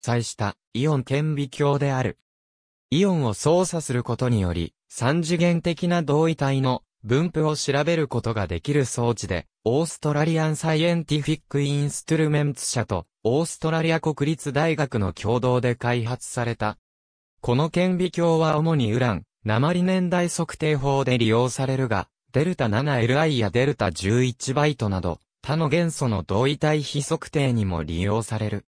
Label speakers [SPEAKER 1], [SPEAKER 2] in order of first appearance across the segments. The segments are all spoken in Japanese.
[SPEAKER 1] 載したイオン顕微鏡である。イオンを操作することにより、三次元的な同位体の分布を調べることができる装置で、オーストラリアンサイエンティフィックインストゥルメンツ社と、オーストラリア国立大学の共同で開発された。この顕微鏡は主にウラン、鉛年代測定法で利用されるが、デルタ 7Li やデルタ11バイトなど、他の元素の同位体比測定にも利用される。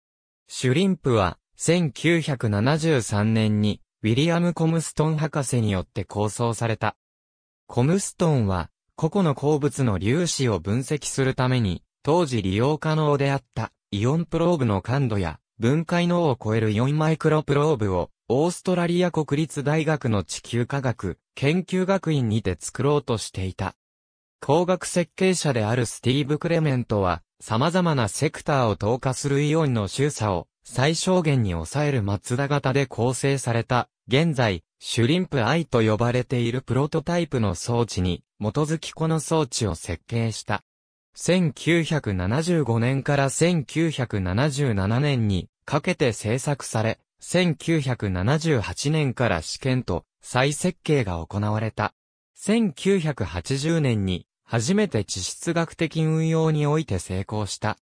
[SPEAKER 1] シュリンプは、1973年に、ウィリアム・コムストン博士によって構想された。コムストンは、個々の鉱物の粒子を分析するために、当時利用可能であったイオンプローブの感度や分解能を超える4マイクロプローブをオーストラリア国立大学の地球科学研究学院にて作ろうとしていた。工学設計者であるスティーブ・クレメントは様々なセクターを投下するイオンの周差を最小限に抑える松田型で構成された、現在、シュリンプ I と呼ばれているプロトタイプの装置に、基づきこの装置を設計した。1975年から1977年にかけて製作され、1978年から試験と再設計が行われた。1980年に初めて地質学的運用において成功した。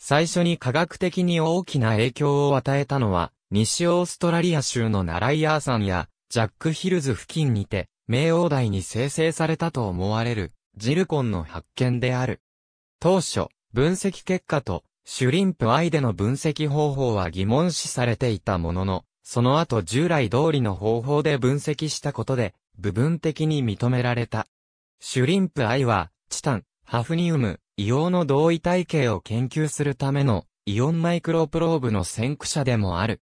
[SPEAKER 1] 最初に科学的に大きな影響を与えたのは、西オーストラリア州のナライアーんや、ジャックヒルズ付近にて、冥王台に生成されたと思われる、ジルコンの発見である。当初、分析結果と、シュリンプ愛での分析方法は疑問視されていたものの、その後従来通りの方法で分析したことで、部分的に認められた。シュリンプアイは、チタン、ハフニウム、オ黄の同位体系を研究するための、イオンマイクロプローブの先駆者でもある。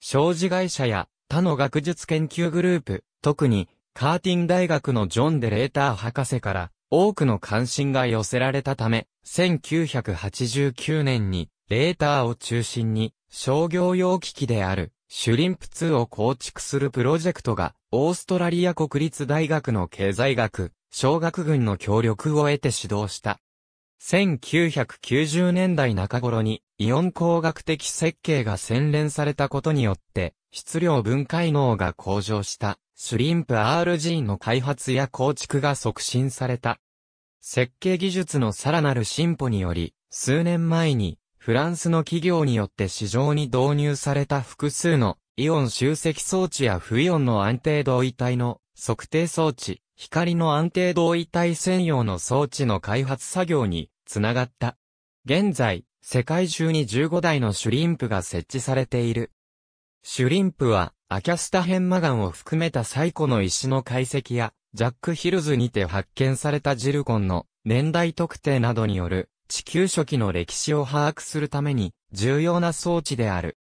[SPEAKER 1] 障子会社や他の学術研究グループ、特に、カーティン大学のジョン・デレーター博士から、多くの関心が寄せられたため、1989年に、レーターを中心に、商業用機器である、シュリンプ2を構築するプロジェクトが、オーストラリア国立大学の経済学、小学軍の協力を得て指導した。1990年代中頃にイオン工学的設計が洗練されたことによって、質量分解能が向上した、シュリンプ RG の開発や構築が促進された。設計技術のさらなる進歩により、数年前に、フランスの企業によって市場に導入された複数のイオン集積装置や不イオンの安定同位体の測定装置、光の安定同位体専用の装置の開発作業につながった。現在、世界中に15台のシュリンプが設置されている。シュリンプは、アキャスタヘンマガンを含めた最古の石の解析や、ジャックヒルズにて発見されたジルコンの年代特定などによる地球初期の歴史を把握するために重要な装置である。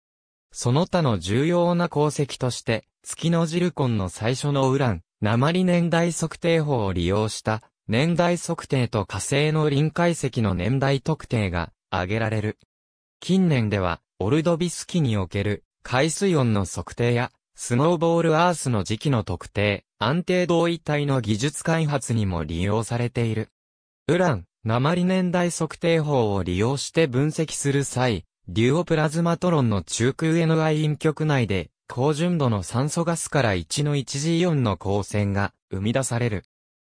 [SPEAKER 1] その他の重要な功績として、月のジルコンの最初のウラン、鉛年代測定法を利用した年代測定と火星の臨界石の年代特定が挙げられる。近年では、オルドビス期における海水温の測定や、スノーボールアースの時期の特定、安定同位体の技術開発にも利用されている。ウラン、鉛年代測定法を利用して分析する際、デュオプラズマトロンの中空 NI 陰極内で高純度の酸素ガスから1の 1G イオンの光線が生み出される。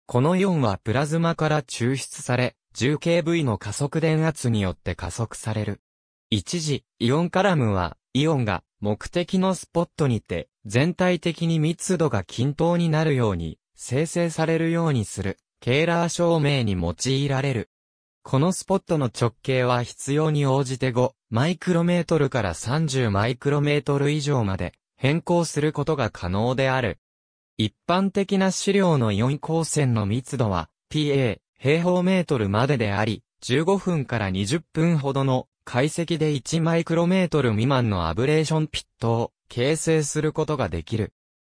[SPEAKER 1] このイオンはプラズマから抽出され、10kV の加速電圧によって加速される。一時、イオンカラムは、イオンが目的のスポットにて、全体的に密度が均等になるように、生成されるようにする、ケーラー照明に用いられる。このスポットの直径は必要に応じて5マイクロメートルから30マイクロメートル以上まで変更することが可能である。一般的な資料の4光線の密度は PA 平方メートルまでであり、15分から20分ほどの解析で1マイクロメートル未満のアブレーションピットを形成することができる。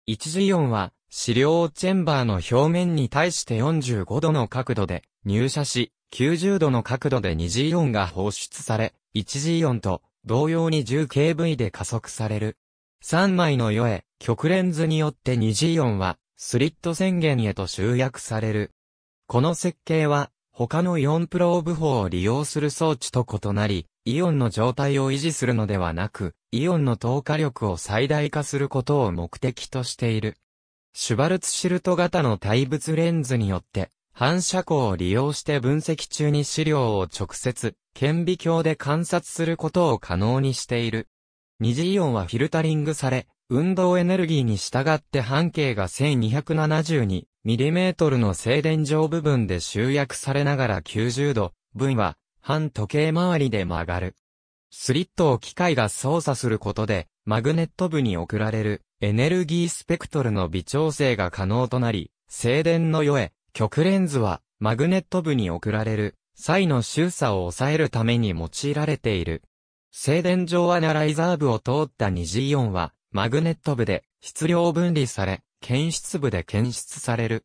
[SPEAKER 1] 1次4は資料チェンバーの表面に対して45度の角度で入射し、90度の角度で2次4が放出され、1次4と同様に 10kV で加速される。3枚の世へ、極レンズによって二次イオンは、スリット宣言へと集約される。この設計は、他のイオンプローブ法を利用する装置と異なり、イオンの状態を維持するのではなく、イオンの透過力を最大化することを目的としている。シュバルツシルト型の対物レンズによって、反射光を利用して分析中に資料を直接、顕微鏡で観察することを可能にしている。二次イオンはフィルタリングされ、運動エネルギーに従って半径が 1272mm の静電状部分で集約されながら90度、分は半時計回りで曲がる。スリットを機械が操作することで、マグネット部に送られるエネルギースペクトルの微調整が可能となり、静電の世え、極レンズはマグネット部に送られる際の周差を抑えるために用いられている。静電場アナライザー部を通った二次イオンは、マグネット部で質量分離され、検出部で検出される。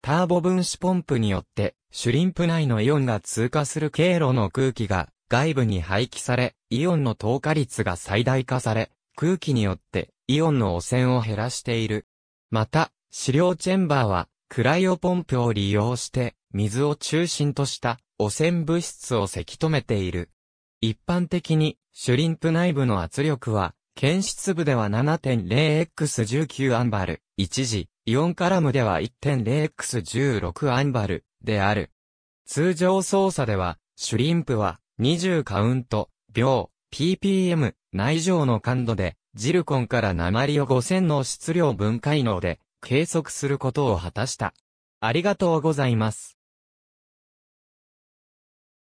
[SPEAKER 1] ターボ分子ポンプによって、シュリンプ内のイオンが通過する経路の空気が外部に排気され、イオンの透過率が最大化され、空気によってイオンの汚染を減らしている。また、飼料チェンバーは、クライオポンプを利用して、水を中心とした汚染物質をせき止めている。一般的に、シュリンプ内部の圧力は、検出部では 7.0x19 アンバル、一時、イオンカラムでは 1.0x16 アンバル、である。通常操作では、シュリンプは、20カウント、秒、ppm、内上の感度で、ジルコンから鉛を5000の質量分解能で、計測することを果たした。ありがとうございます。